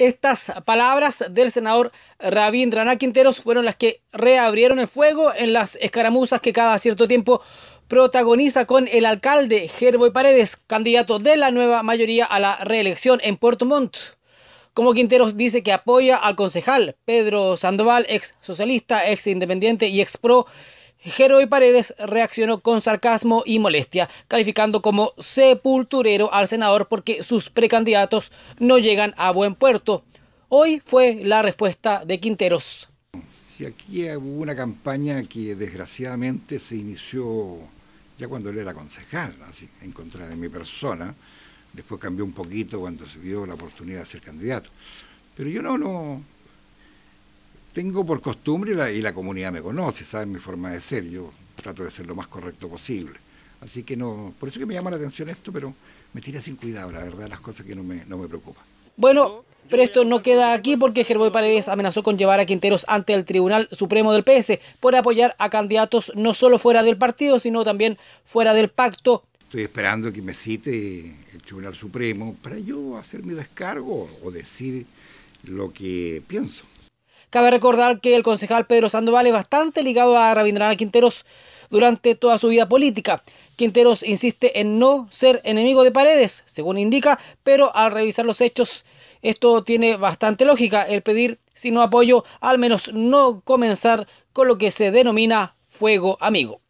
Estas palabras del senador Rabindranath Quinteros fueron las que reabrieron el fuego en las escaramuzas que cada cierto tiempo protagoniza con el alcalde Gerboy Paredes, candidato de la nueva mayoría a la reelección en Puerto Montt. Como Quinteros dice que apoya al concejal Pedro Sandoval, ex socialista, ex independiente y ex pro, Jeroy Paredes reaccionó con sarcasmo y molestia, calificando como sepulturero al senador porque sus precandidatos no llegan a buen puerto. Hoy fue la respuesta de Quinteros. Si aquí hubo una campaña que desgraciadamente se inició ya cuando él era concejal, así, en contra de mi persona, después cambió un poquito cuando se vio la oportunidad de ser candidato. Pero yo no, no, tengo por costumbre y la, comunidad me conoce, sabe mi forma de ser, yo trato de ser lo más correcto posible. Así que no, por eso que me llama la atención esto, pero me tira sin cuidado, la verdad, las cosas que no me, no me preocupan. Bueno, pero esto no queda aquí porque Gerboy Paredes amenazó con llevar a Quinteros ante el Tribunal Supremo del PS por apoyar a candidatos no solo fuera del partido, sino también fuera del pacto. Estoy esperando que me cite el Tribunal Supremo para yo hacer mi descargo o decir lo que pienso. Cabe recordar que el concejal Pedro Sandoval es bastante ligado a Rabindranath Quinteros durante toda su vida política. Quinteros insiste en no ser enemigo de Paredes, según indica, pero al revisar los hechos, esto tiene bastante lógica. El pedir, si no apoyo, al menos no comenzar con lo que se denomina fuego amigo.